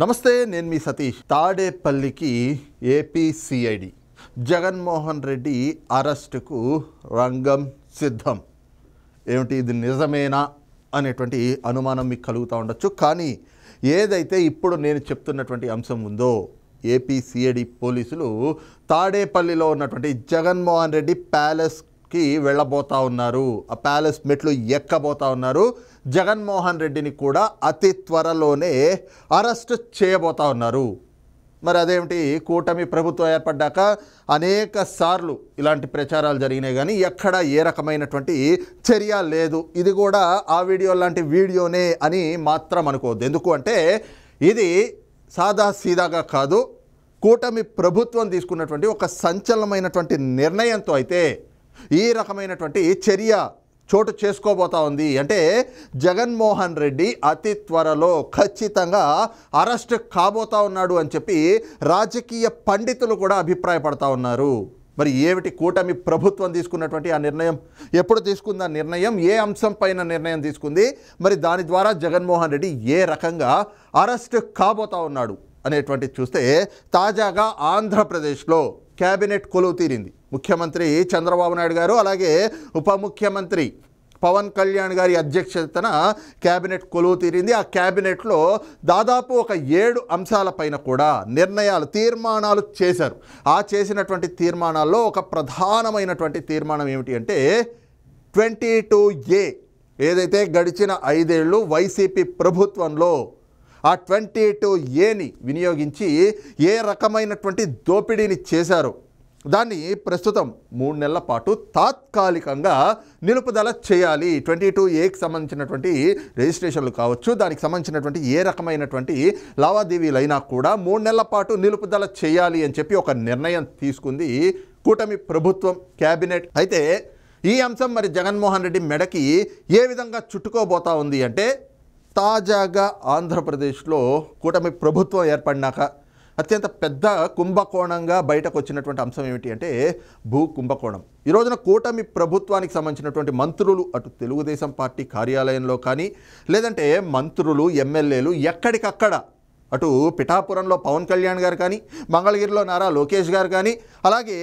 నమస్తే నేను మీ సతీష్ తాడేపల్లికి ఏపీసీఐడి జగన్మోహన్ రెడ్డి అరెస్టుకు రంగం సిద్ధం ఏమిటి ఇది నిజమేనా అనేటువంటి అనుమానం మీకు కలుగుతూ ఉండొచ్చు కానీ ఏదైతే ఇప్పుడు నేను చెప్తున్నటువంటి అంశం ఉందో ఏపీసీఐడి పోలీసులు తాడేపల్లిలో ఉన్నటువంటి జగన్మోహన్ రెడ్డి ప్యాలెస్కి వెళ్ళబోతా ఉన్నారు ఆ ప్యాలెస్ మెట్లు ఎక్కబోతా ఉన్నారు జగన్మోహన్ రెడ్డిని కూడా అతి త్వరలోనే అరెస్ట్ చేయబోతా ఉన్నారు మరి అదేమిటి కూటమి ప్రభుత్వం ఏర్పడ్డాక అనేక సార్లు ఇలాంటి ప్రచారాలు జరిగినాయి కానీ ఎక్కడ ఏ రకమైనటువంటి చర్య లేదు ఇది కూడా ఆ వీడియో లాంటి వీడియోనే అని మాత్రం అనుకోవద్దు ఎందుకు అంటే ఇది సాదా సీదాగా కాదు కూటమి ప్రభుత్వం తీసుకున్నటువంటి ఒక సంచలనమైనటువంటి నిర్ణయంతో అయితే ఈ రకమైనటువంటి చర్య చోటు చేసుకోబోతా ఉంది అంటే జగన్మోహన్ రెడ్డి అతి త్వరలో ఖచ్చితంగా అరెస్ట్ కాబోతా ఉన్నాడు అని చెప్పి రాజకీయ పండితులు కూడా అభిప్రాయపడతా ఉన్నారు మరి ఏమిటి కూటమి ప్రభుత్వం తీసుకున్నటువంటి ఆ నిర్ణయం ఎప్పుడు తీసుకుంది ఆ నిర్ణయం ఏ అంశం పైన నిర్ణయం తీసుకుంది మరి దాని ద్వారా జగన్మోహన్ రెడ్డి ఏ రకంగా అరెస్ట్ కాబోతా ఉన్నాడు అనేటువంటి చూస్తే తాజాగా ఆంధ్రప్రదేశ్లో క్యాబినెట్ కొలువు తీరింది ముఖ్యమంత్రి చంద్రబాబు నాయుడు గారు అలాగే ఉప ముఖ్యమంత్రి పవన్ కళ్యాణ్ గారి అధ్యక్షతన క్యాబినెట్ కొలువు తీరింది ఆ క్యాబినెట్లో దాదాపు ఒక ఏడు అంశాల పైన కూడా నిర్ణయాలు తీర్మానాలు చేశారు ఆ చేసినటువంటి తీర్మానాల్లో ఒక ప్రధానమైనటువంటి తీర్మానం ఏమిటి అంటే ట్వంటీ టూ ఏ ఏదైతే గడిచిన ఐదేళ్ళు వైసీపీ ప్రభుత్వంలో ఆ ట్వంటీ టూ ఏని వినియోగించి ఏ రకమైనటువంటి దోపిడీని చేశారు దాన్ని ప్రస్తుతం మూడు నెలల పాటు తాత్కాలికంగా నిలుపుదల చేయాలి ట్వంటీ టూ ఏకి సంబంధించినటువంటి రిజిస్ట్రేషన్లు కావచ్చు దానికి సంబంధించినటువంటి ఏ రకమైనటువంటి లావాదేవీలైనా కూడా మూడు నెలల పాటు నిలుపుదల చేయాలి అని చెప్పి ఒక నిర్ణయం తీసుకుంది కూటమి ప్రభుత్వం క్యాబినెట్ అయితే ఈ అంశం మరి జగన్మోహన్ రెడ్డి మెడకి ఏ విధంగా చుట్టుకోబోతా ఉంది అంటే తాజాగా ఆంధ్రప్రదేశ్లో కూటమి ప్రభుత్వం ఏర్పడినాక అత్యంత పెద్ద కుంభకోణంగా బయటకు వచ్చినటువంటి అంశం ఏమిటి అంటే భూ కుంభకోణం ఈ రోజున కూటమి ప్రభుత్వానికి సంబంధించినటువంటి మంత్రులు అటు తెలుగుదేశం పార్టీ కార్యాలయంలో కానీ లేదంటే మంత్రులు ఎమ్మెల్యేలు ఎక్కడికక్కడ అటు పిఠాపురంలో పవన్ కళ్యాణ్ గారు కానీ మంగళగిరిలో నారా లోకేష్ గారు కానీ అలాగే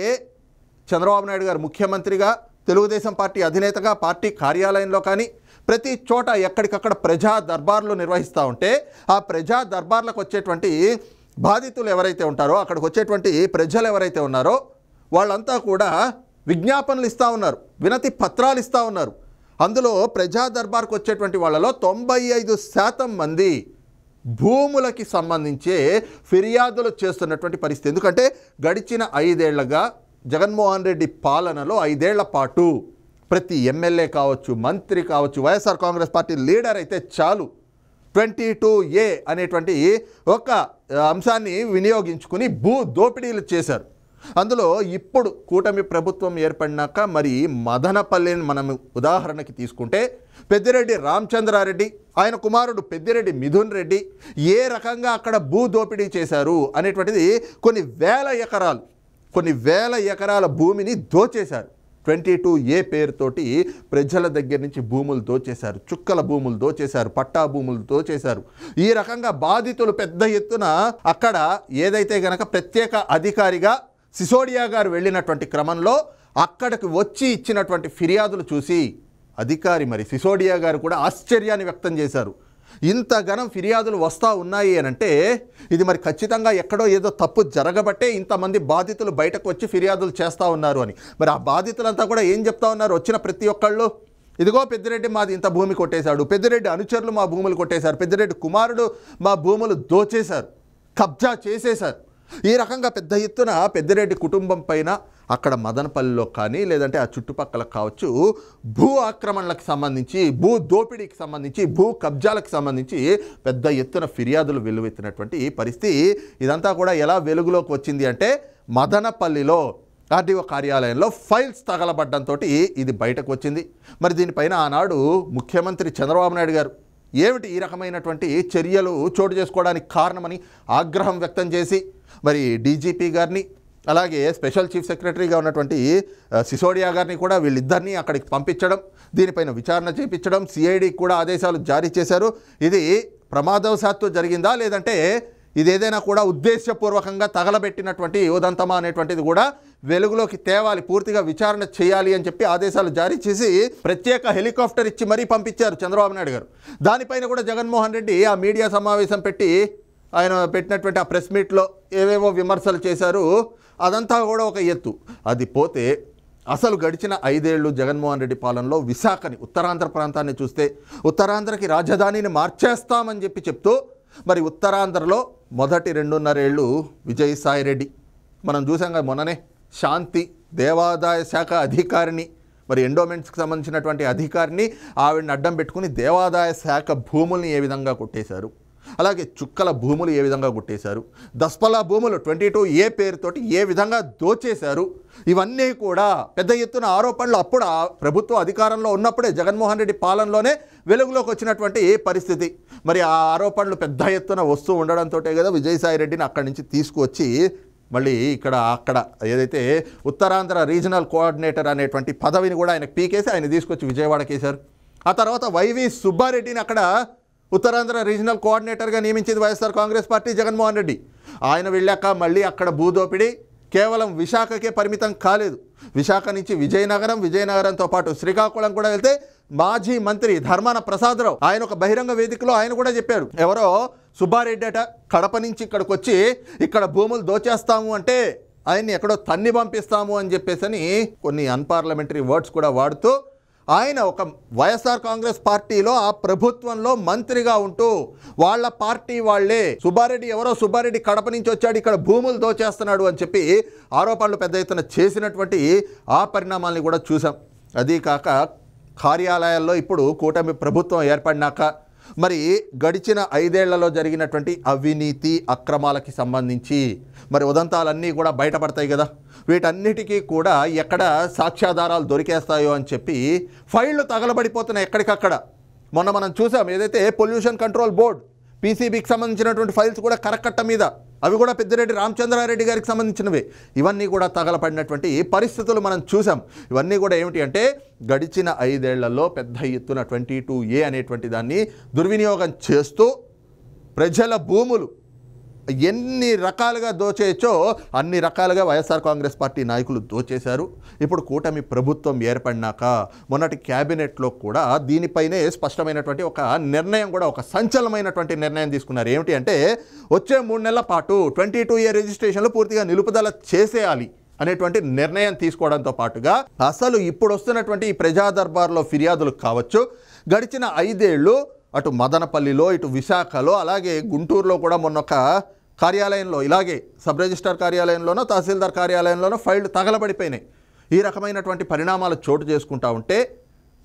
చంద్రబాబు నాయుడు గారు ముఖ్యమంత్రిగా తెలుగుదేశం పార్టీ అధినేతగా పార్టీ కార్యాలయంలో కానీ ప్రతి చోట ఎక్కడికక్కడ ప్రజా దర్బార్లు నిర్వహిస్తూ ఉంటే ఆ ప్రజా దర్బార్లకు వచ్చేటువంటి బాధితులు ఎవరైతే ఉంటారో అక్కడికి వచ్చేటువంటి ప్రజలు ఎవరైతే ఉన్నారో వాళ్ళంతా కూడా విజ్ఞాపనలు ఇస్తూ ఉన్నారు వినతి పత్రాలు ఇస్తూ ఉన్నారు అందులో ప్రజా దర్బార్కు వచ్చేటువంటి వాళ్ళలో తొంభై ఐదు శాతం మంది భూములకి సంబంధించే ఫిర్యాదులు చేస్తున్నటువంటి పరిస్థితి ఎందుకంటే గడిచిన ఐదేళ్లగా జగన్మోహన్ రెడ్డి పాలనలో ఐదేళ్ల పాటు ప్రతి ఎమ్మెల్యే కావచ్చు మంత్రి కావచ్చు వైఎస్ఆర్ కాంగ్రెస్ పార్టీ లీడర్ అయితే చాలు ట్వంటీ టూ ఏ అనేటువంటి ఒక అంశాన్ని వినియోగించుకుని భూ దోపిడీలు చేశారు అందులో ఇప్పుడు కూటమి ప్రభుత్వం ఏర్పడినాక మరి మదనపల్లిని మనం ఉదాహరణకి తీసుకుంటే పెద్దిరెడ్డి రామచంద్రారెడ్డి ఆయన కుమారుడు పెద్దిరెడ్డి మిథున్ రెడ్డి ఏ రకంగా అక్కడ భూ దోపిడీ చేశారు అనేటువంటిది కొన్ని వేల ఎకరాలు కొన్ని వేల ఎకరాల భూమిని దోచేశారు ట్వంటీ టూ ఏ పేరుతోటి ప్రజల దగ్గర నుంచి భూములు దోచేశారు చుక్కల భూములు దోచేశారు పట్టా భూములు దోచేశారు ఈ రకంగా బాధితులు పెద్ద ఎత్తున అక్కడ ఏదైతే గనక ప్రత్యేక అధికారిగా సిసోడియా గారు వెళ్ళినటువంటి క్రమంలో అక్కడికి వచ్చి ఇచ్చినటువంటి ఫిర్యాదులు చూసి అధికారి మరి సిసోడియా గారు కూడా ఆశ్చర్యాన్ని వ్యక్తం చేశారు ఇంతగనం ఫిర్యాదులు వస్తూ ఉన్నాయి అని అంటే ఇది మరి ఖచ్చితంగా ఎక్కడో ఏదో తప్పు జరగబట్టే ఇంతమంది బాధితులు బయటకు వచ్చి ఫిర్యాదులు చేస్తూ ఉన్నారు అని మరి ఆ బాధితులంతా కూడా ఏం చెప్తా ఉన్నారు వచ్చిన ప్రతి ఒక్కళ్ళు ఇదిగో పెద్దిరెడ్డి మాది ఇంత భూమి కొట్టేశాడు పెద్దిరెడ్డి అనుచరులు మా భూములు కొట్టేశారు పెద్దిరెడ్డి కుమారుడు మా భూములు దోచేశారు కబ్జా చేసేశారు ఈ రకంగా పెద్ద ఎత్తున పెద్దిరెడ్డి కుటుంబం పైన అక్కడ మదనపల్లిలో కానీ లేదంటే ఆ చుట్టుపక్కల కావచ్చు భూ ఆక్రమణలకు సంబంధించి భూ దోపిడీకి సంబంధించి భూ కబ్జాలకు సంబంధించి పెద్ద ఎత్తున ఫిర్యాదులు వెలువెత్తినటువంటి పరిస్థితి ఇదంతా కూడా ఎలా వెలుగులోకి వచ్చింది అంటే మదనపల్లిలో ఆర్డీఓ కార్యాలయంలో ఫైల్స్ తగలబడ్డంతో ఇది బయటకు వచ్చింది మరి దీనిపైన ఆనాడు ముఖ్యమంత్రి చంద్రబాబు నాయుడు గారు ఏమిటి ఈ రకమైనటువంటి చర్యలు చోటు చేసుకోవడానికి కారణమని ఆగ్రహం వ్యక్తం చేసి మరి డీజీపీ గారిని అలాగే స్పెషల్ చీఫ్ సెక్రటరీగా ఉన్నటువంటి సిసోడియా గారిని కూడా వీళ్ళిద్దరినీ అక్కడికి పంపించడం దీనిపైన విచారణ చేపించడం సిఐడికి కూడా ఆదేశాలు జారీ చేశారు ఇది ప్రమాదవశాత్తు జరిగిందా లేదంటే ఇది ఏదైనా కూడా ఉద్దేశపూర్వకంగా తగలబెట్టినటువంటి ఉదంతమా అనేటువంటిది కూడా వెలుగులోకి తేవాలి పూర్తిగా విచారణ చేయాలి అని చెప్పి ఆదేశాలు జారీ చేసి ప్రత్యేక హెలికాప్టర్ ఇచ్చి మరీ పంపించారు చంద్రబాబు నాయుడు గారు దానిపైన కూడా జగన్మోహన్ రెడ్డి ఆ మీడియా సమావేశం పెట్టి ఆయన పెట్టినటువంటి ఆ ప్రెస్ మీట్లో ఏవేవో విమర్శలు చేశారు అదంతా కూడా ఒక ఎత్తు అది పోతే అసలు గడిచిన ఐదేళ్లు జగన్మోహన్ రెడ్డి పాలనలో విశాఖని ఉత్తరాంధ్ర ప్రాంతాన్ని చూస్తే ఉత్తరాంధ్రకి రాజధానిని మార్చేస్తామని చెప్పి చెప్తూ మరి ఉత్తరాంధ్రలో మొదటి రెండున్నరేళ్ళు విజయసాయిరెడ్డి మనం చూసాం కదా మొన్ననే శాంతి దేవాదాయ శాఖ అధికారిని మరి ఎండోమెంట్స్కి సంబంధించినటువంటి అధికారిని ఆవిడని అడ్డం పెట్టుకుని దేవాదాయ శాఖ భూముల్ని ఏ విధంగా కొట్టేశారు అలాగే చుక్కల భూములు ఏ విధంగా గుట్టేశారు దస్పలా భూములు ట్వంటీ టూ ఏ పేరుతోటి ఏ విధంగా దోచేశారు ఇవన్నీ కూడా పెద్ద ఎత్తున ఆరోపణలు అప్పుడు ప్రభుత్వ అధికారంలో ఉన్నప్పుడే జగన్మోహన్ రెడ్డి పాలనలోనే వెలుగులోకి వచ్చినటువంటి ఏ పరిస్థితి మరి ఆ ఆరోపణలు పెద్ద ఎత్తున వస్తూ ఉండడంతో కదా విజయసాయిరెడ్డిని అక్కడి నుంచి తీసుకువచ్చి మళ్ళీ ఇక్కడ అక్కడ ఏదైతే ఉత్తరాంధ్ర రీజనల్ కోఆర్డినేటర్ అనేటువంటి పదవిని కూడా ఆయన పీకేసి ఆయన తీసుకొచ్చి విజయవాడకేశారు ఆ తర్వాత వైవి సుబ్బారెడ్డిని అక్కడ ఉత్తరాంధ్ర రీజనల్ కోఆర్డినేటర్గా నియమించింది వైఎస్ఆర్ కాంగ్రెస్ పార్టీ జగన్మోహన్ రెడ్డి ఆయన వెళ్ళాక మళ్ళీ అక్కడ భూదోపిడి కేవలం విశాఖకే పరిమితం కాలేదు విశాఖ నుంచి విజయనగరం విజయనగరంతో పాటు శ్రీకాకుళం కూడా వెళ్తే మాజీ మంత్రి ధర్మాన ప్రసాదరావు ఆయన ఒక బహిరంగ వేదికలో ఆయన కూడా చెప్పారు ఎవరో సుబ్బారెడ్డి అట కడప నుంచి ఇక్కడికి వచ్చి ఇక్కడ భూములు దోచేస్తాము అంటే ఆయన్ని ఎక్కడో తన్ని పంపిస్తాము అని చెప్పేసి కొన్ని అన్పార్లమెంటరీ వర్డ్స్ కూడా వాడుతూ ఆయన ఒక వైఎస్ఆర్ కాంగ్రెస్ పార్టీలో ఆ ప్రభుత్వంలో మంత్రిగా ఉంటూ వాళ్ళ పార్టీ వాళ్లే సుబ్బారెడ్డి ఎవరో సుబ్బారెడ్డి కడప నుంచి వచ్చాడు ఇక్కడ భూములు దోచేస్తున్నాడు అని చెప్పి ఆరోపణలు పెద్ద ఎత్తున చేసినటువంటి ఆ పరిణామాల్ని కూడా చూసాం అదీ కాక కార్యాలయాల్లో ఇప్పుడు కూటమి ప్రభుత్వం ఏర్పడినాక మరి గడిచిన ఐదేళ్లలో జరిగినటువంటి అవినీతి అక్రమాలకి సంబంధించి మరి ఉదంతాలన్నీ కూడా బయటపడతాయి కదా వీటన్నిటికీ కూడా ఎక్కడ సాక్ష్యాధారాలు దొరికేస్తాయో అని చెప్పి ఫైళ్ళు తగలబడిపోతున్నాయి ఎక్కడికక్కడ మొన్న మనం చూసాం ఏదైతే పొల్యూషన్ కంట్రోల్ బోర్డు పీసీబీకి సంబంధించినటువంటి ఫైల్స్ కూడా కరకట్ట మీద అవి కూడా పెద్దిరెడ్డి రామచంద్రారెడ్డి గారికి సంబంధించినవి ఇవన్నీ కూడా తగలపడినటువంటి పరిస్థితులు మనం చూసాం ఇవన్నీ కూడా ఏమిటి అంటే గడిచిన ఐదేళ్లలో పెద్ద ఎత్తున ట్వంటీ టూ ఏ అనేటువంటి దాన్ని దుర్వినియోగం చేస్తూ ప్రజల భూములు ఎన్ని రకాలుగా దోచేయచ్చో అన్ని రకాలుగా వైఎస్ఆర్ కాంగ్రెస్ పార్టీ నాయకులు దోచేశారు ఇప్పుడు కూటమి ప్రభుత్వం ఏర్పడినాక మొన్నటి క్యాబినెట్లో కూడా దీనిపైనే స్పష్టమైనటువంటి ఒక నిర్ణయం కూడా ఒక సంచలనమైనటువంటి నిర్ణయం తీసుకున్నారు ఏమిటి అంటే వచ్చే మూడు నెలల పాటు ట్వంటీ టూ ఇయర్ రిజిస్ట్రేషన్లు పూర్తిగా నిలుపుదల చేసేయాలి అనేటువంటి నిర్ణయం తీసుకోవడంతో పాటుగా అసలు ఇప్పుడు వస్తున్నటువంటి ఈ ప్రజా దర్బార్లో ఫిర్యాదులు కావచ్చు గడిచిన ఐదేళ్ళు అటు మదనపల్లిలో ఇటు విశాఖలో అలాగే గుంటూరులో కూడా మొన్నొక కార్యాలయంలో ఇలాగే సబ్ రిజిస్టార్ కార్యాలయంలోనో తహసీల్దార్ కార్యాలయంలోనో ఫైళ్ళు తగలబడిపోయినాయి ఈ రకమైనటువంటి పరిణామాలు చోటు చేసుకుంటా ఉంటే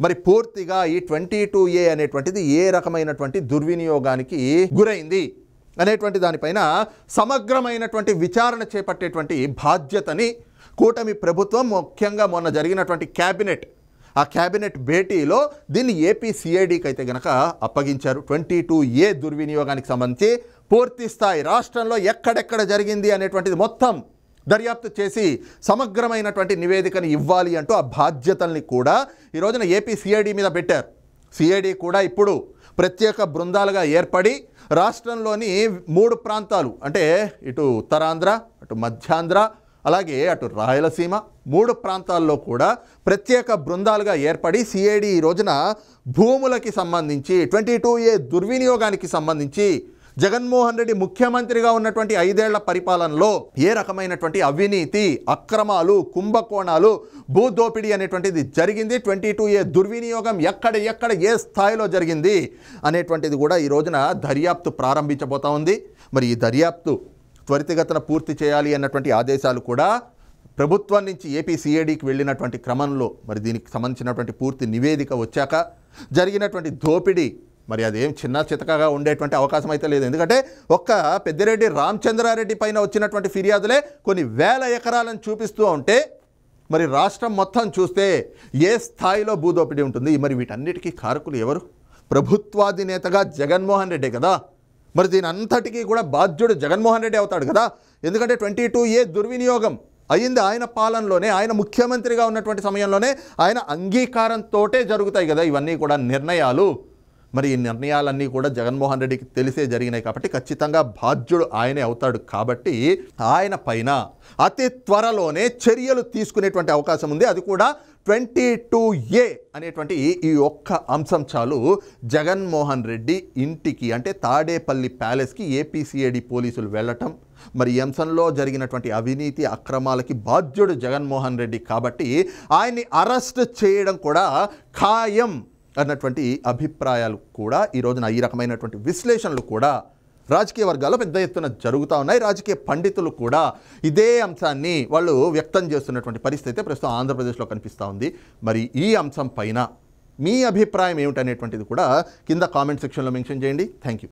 మరి పూర్తిగా ఈ ట్వంటీ టూ ఏ అనేటువంటిది ఏ రకమైనటువంటి దుర్వినియోగానికి గురైంది అనేటువంటి దానిపైన సమగ్రమైనటువంటి విచారణ చేపట్టేటువంటి బాధ్యతని కూటమి ప్రభుత్వం ముఖ్యంగా మొన్న జరిగినటువంటి క్యాబినెట్ ఆ క్యాబినెట్ భేటీలో దీన్ని ఏపీ సిఐడికి అయితే గనక అప్పగించారు ట్వంటీ టూ ఏ దుర్వినియోగానికి సంబంధించి పూర్తి స్థాయి రాష్ట్రంలో ఎక్కడెక్కడ జరిగింది అనేటువంటిది మొత్తం దర్యాప్తు చేసి సమగ్రమైనటువంటి నివేదికను ఇవ్వాలి అంటూ ఆ బాధ్యతల్ని కూడా ఈ రోజున ఏపీ సిఐడి మీద పెట్టారు సిఐడి కూడా ఇప్పుడు ప్రత్యేక బృందాలుగా ఏర్పడి రాష్ట్రంలోని మూడు ప్రాంతాలు అంటే ఇటు ఉత్తరాంధ్ర అటు మధ్యాంధ్ర అలాగే అటు రాయలసీమ మూడు ప్రాంతాల్లో కూడా ప్రత్యేక బృందాలుగా ఏర్పడి సిఐడి ఈ రోజున భూములకి సంబంధించి ట్వంటీ టూ ఏ దుర్వినియోగానికి సంబంధించి జగన్మోహన్ రెడ్డి ముఖ్యమంత్రిగా ఉన్నటువంటి ఐదేళ్ల పరిపాలనలో ఏ రకమైనటువంటి అవినీతి అక్రమాలు కుంభకోణాలు భూదోపిడీ అనేటువంటిది జరిగింది ట్వంటీ టూ ఏ దుర్వినియోగం ఎక్కడ ఎక్కడ ఏ స్థాయిలో జరిగింది అనేటువంటిది కూడా ఈ రోజున దర్యాప్తు ప్రారంభించబోతా ఉంది మరి ఈ దర్యాప్తు త్వరితగతన పూర్తి చేయాలి అన్నటువంటి ఆదేశాలు కూడా ప్రభుత్వం నుంచి ఏపీ సిఐడికి వెళ్ళినటువంటి క్రమంలో మరి దీనికి సంబంధించినటువంటి పూర్తి నివేదిక వచ్చాక జరిగినటువంటి దోపిడీ మరి అదేం చిన్న చితకగా ఉండేటువంటి అవకాశం అయితే లేదు ఎందుకంటే ఒక్క పెద్దిరెడ్డి రామచంద్రారెడ్డి పైన వచ్చినటువంటి ఫిర్యాదులే కొన్ని వేల ఎకరాలను చూపిస్తూ ఉంటే మరి రాష్ట్రం మొత్తం చూస్తే ఏ స్థాయిలో భూదోపిడి ఉంటుంది మరి వీటన్నిటికీ కారకులు ఎవరు ప్రభుత్వాధినేతగా జగన్మోహన్ రెడ్డి కదా మరి దీని అంతటికీ కూడా బాధ్యుడు జగన్మోహన్ రెడ్డి అవుతాడు కదా ఎందుకంటే ట్వంటీ టూ ఏ దుర్వినియోగం అయింది ఆయన పాలనలోనే ఆయన ముఖ్యమంత్రిగా ఉన్నటువంటి సమయంలోనే ఆయన అంగీకారంతోటే జరుగుతాయి కదా ఇవన్నీ కూడా నిర్ణయాలు మరి ఈ నిర్ణయాలన్నీ కూడా జగన్మోహన్ రెడ్డికి తెలిసే జరిగినాయి కాబట్టి ఖచ్చితంగా బాధ్యుడు ఆయనే అవుతాడు కాబట్టి ఆయన పైన అతి త్వరలోనే చర్యలు తీసుకునేటువంటి అవకాశం ఉంది అది కూడా ట్వంటీ టూ ఏ అనేటువంటి ఈ ఒక్క అంశం చాలు జగన్మోహన్ రెడ్డి ఇంటికి అంటే తాడేపల్లి ప్యాలెస్కి ఏపీసీఐడి పోలీసులు వెళ్ళటం మరి ఈ అంశంలో జరిగినటువంటి అవినీతి అక్రమాలకి బాధ్యుడు జగన్మోహన్ రెడ్డి కాబట్టి ఆయన్ని అరెస్ట్ చేయడం కూడా ఖాయం అన్నటువంటి అభిప్రాయాలు కూడా ఈ రోజున ఈ రకమైనటువంటి విశ్లేషణలు కూడా రాజకీయ వర్గాల్లో పెద్ద ఎత్తున జరుగుతూ ఉన్నాయి రాజకీయ పండితులు కూడా ఇదే అంశాన్ని వాళ్ళు వ్యక్తం చేస్తున్నటువంటి పరిస్థితి ప్రస్తుతం ఆంధ్రప్రదేశ్లో కనిపిస్తూ ఉంది మరి ఈ అంశం పైన మీ అభిప్రాయం ఏమిటనేటువంటిది కూడా కింద కామెంట్ సెక్షన్లో మెన్షన్ చేయండి థ్యాంక్ యూ